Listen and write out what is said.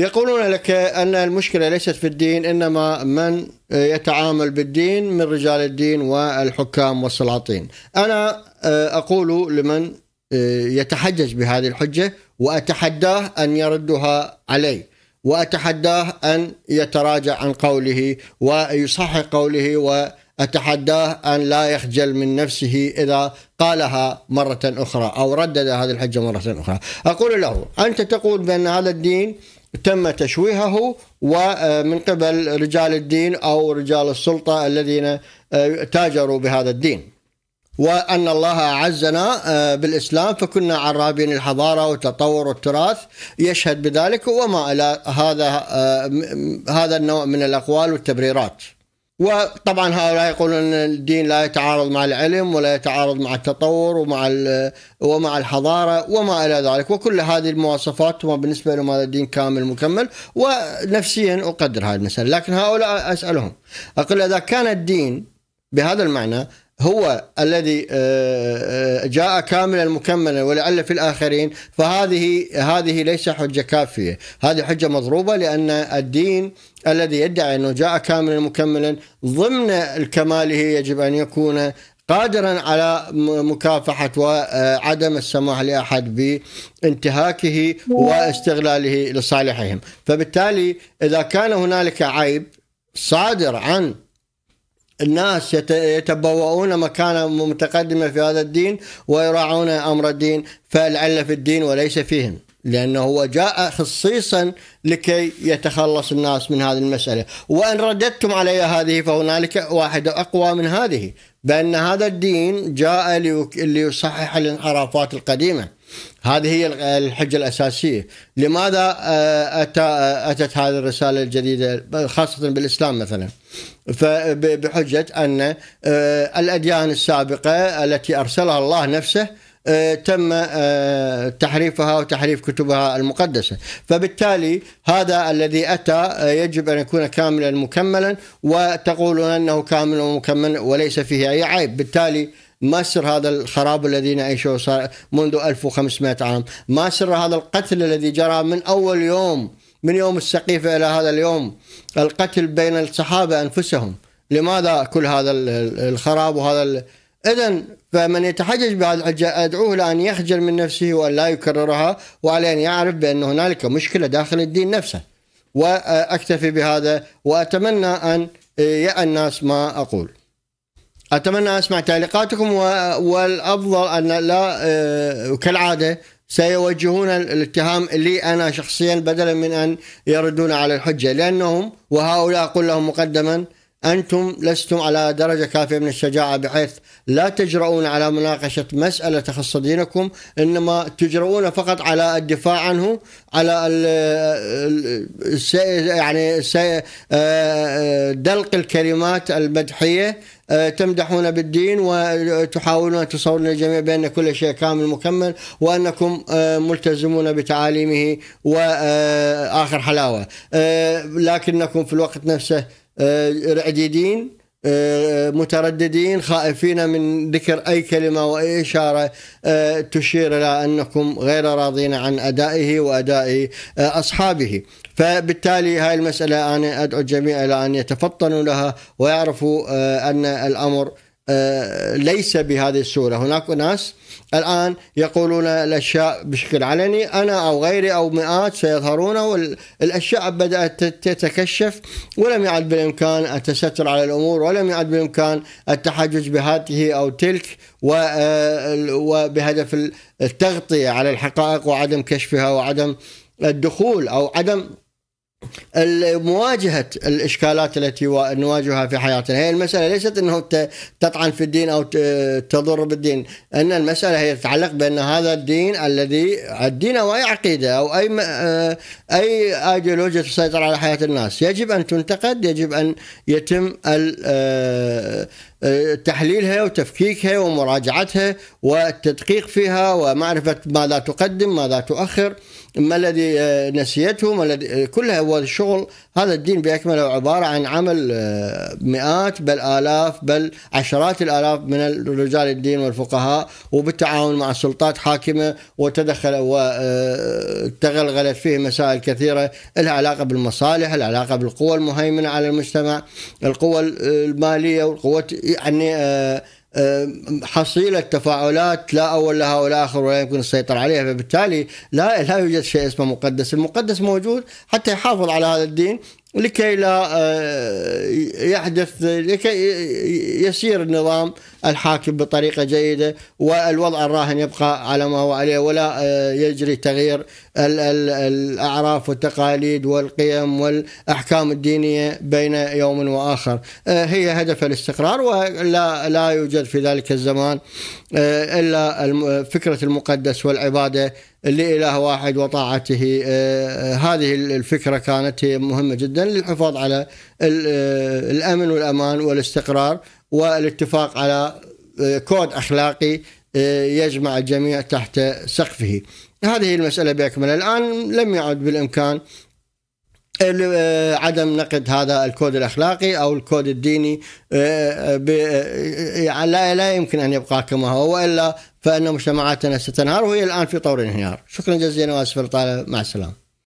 يقولون لك ان المشكله ليست في الدين انما من يتعامل بالدين من رجال الدين والحكام والسلاطين. انا آه، اقول لمن آه، يتحجج بهذه الحجه واتحداه ان يردها علي واتحداه ان يتراجع عن قوله ويصحح قوله واتحداه ان لا يخجل من نفسه اذا قالها مره اخرى او ردد هذه الحجه مره اخرى. اقول له انت تقول بان هذا الدين تم تشويهه ومن آه، قبل رجال الدين او رجال السلطه الذين آه، تاجروا بهذا الدين. وأن الله أعزنا آه، بالإسلام فكنا عرابين الحضارة والتطور والتراث يشهد بذلك وما إلى هذا هذا النوع من الأقوال والتبريرات وطبعا هؤلاء يقولون ان الدين لا يتعارض مع العلم ولا يتعارض مع التطور ومع ومع الحضاره وما الى ذلك وكل هذه المواصفات هم بالنسبه لهم هذا الدين كامل مكمل ونفسيا اقدر هذه المساله لكن هؤلاء اسالهم اقول اذا كان الدين بهذا المعنى هو الذي آه، آه، جاء كاملا مكملا ولعل في الاخرين فهذه هذه ليس حجه كافيه، هذه حجه مضروبه لان الدين الذي يدعي انه جاء كاملا مكملا ضمن الكماله يجب ان يكون قادرا على مكافحة وعدم السماح لأحد بانتهاكه واستغلاله لصالحهم فبالتالي إذا كان هنالك عيب صادر عن الناس يتبوؤون مكانة متقدمة في هذا الدين ويراعون أمر الدين فالعلة في الدين وليس فيهم لأنه هو جاء خصيصا لكي يتخلص الناس من هذه المسألة وإن رددتم علي هذه فهنالك واحدة أقوى من هذه بأن هذا الدين جاء ليصحح الانحرافات القديمة هذه هي الحجه الاساسيه، لماذا آه، آه، اتت هذه الرساله الجديده خاصه بالاسلام مثلا؟ بحجه ان آه، الاديان السابقه التي ارسلها الله نفسه تم تحريفها وتحريف كتبها المقدسة فبالتالي هذا الذي أتى يجب أن يكون كاملا مكملا وتقولون أنه كامل ومكمل وليس فيه أي عيب بالتالي ما سر هذا الخراب الذي نعيشه صار منذ 1500 عام ما سر هذا القتل الذي جرى من أول يوم من يوم السقيفة إلى هذا اليوم القتل بين الصحابة أنفسهم لماذا كل هذا الخراب وهذا ال... إذا فمن يتحجج بهذا أدعوه لأن يخجل من نفسه وأن لا يكررها وعلى أن يعرف بأن هنالك مشكلة داخل الدين نفسه وأكتفي بهذا وأتمنى أن يأى الناس ما أقول أتمنى أسمع تعليقاتكم والأفضل أن لا آه، كالعادة سيوجهون الاتهام لي أنا شخصيا بدلا من أن يردون على الحجة لأنهم وهؤلاء أقول لهم مقدما أنتم لستم على درجة كافية من الشجاعة بحيث لا تجرؤون على مناقشة مسألة تخص دينكم إنما تجرؤون فقط على الدفاع عنه على يعني دلق الكلمات المدحية تمدحون بالدين وتحاولون أن تصورون الجميع بأن كل شيء كامل مكمل وأنكم ملتزمون بتعاليمه وآخر حلاوة آه، لكنكم في الوقت نفسه رعديدين آه، آه، مترددين خائفين من ذكر أي كلمة وأي إشارة آه، تشير إلى أنكم غير راضين عن أدائه وأداء أصحابه فبالتالي هاي المسألة أنا أدعو الجميع إلى أن يتفطنوا لها ويعرفوا أن الأمر آه، ليس بهذه الصورة هناك ناس الآن يقولون الأشياء بشكل علني أنا أو غيري أو مئات سيظهرون والأشياء بدأت تتكشف ولم يعد بالإمكان التستر على الأمور ولم يعد بالإمكان التحجج بهذه أو تلك آه، وبهدف التغطية على الحقائق وعدم كشفها وعدم الدخول أو عدم مواجهة الإشكالات التي نواجهها في حياتنا هي المسألة ليست أنه تطعن في الدين أو تضر بالدين أن المسألة هي تتعلق بأن هذا الدين الذي الدين أو أي عقيدة أو أي آه، أي أيديولوجيا تسيطر على حياة الناس يجب أن تنتقد يجب أن يتم آه، آه، تحليلها وتفكيكها ومراجعتها والتدقيق فيها ومعرفة ماذا تقدم ماذا تؤخر ما الذي آه، نسيته ما الذي آه، كلها هو الشغل هذا الدين بأكمله عبارة عن عمل آه، مئات بل آلاف بل عشرات الآلاف من رجال الدين والفقهاء وبالتعاون مع السلطات حاكمة وتدخل وتغلغلت فيه مسائل كثيرة لها علاقة بالمصالح علاقة بالقوى المهيمنة على المجتمع القوى المالية والقوة يعني حصيلة تفاعلات لا أول لها ولا آخر ولا يمكن السيطرة عليها فبالتالي لا لا يوجد شيء اسمه مقدس المقدس موجود حتى يحافظ على هذا الدين لكي لا أه، يحدث لكي يسير النظام الحاكم بطريقة جيدة والوضع الراهن يبقى على ما هو عليه ولا آه، يجري تغيير الأعراف والتقاليد والقيم والأحكام الدينية بين يوم وآخر آه، هي هدف الاستقرار ولا لا يوجد في ذلك الزمان آه، إلا فكرة المقدس والعبادة لإله واحد وطاعته هذه الفكرة كانت مهمة جدا للحفاظ على الأمن والأمان والاستقرار والاتفاق على آه، كود اخلاقي آه، يجمع الجميع تحت سقفه. هذه المساله باكملها الان لم يعد بالامكان آه، عدم نقد هذا الكود الاخلاقي او الكود الديني يعني لا لا يمكن ان يبقى كما هو والا فان مجتمعاتنا ستنهار وهي الان في طور انهيار. شكرا جزيلا واسف الطاله مع السلامه.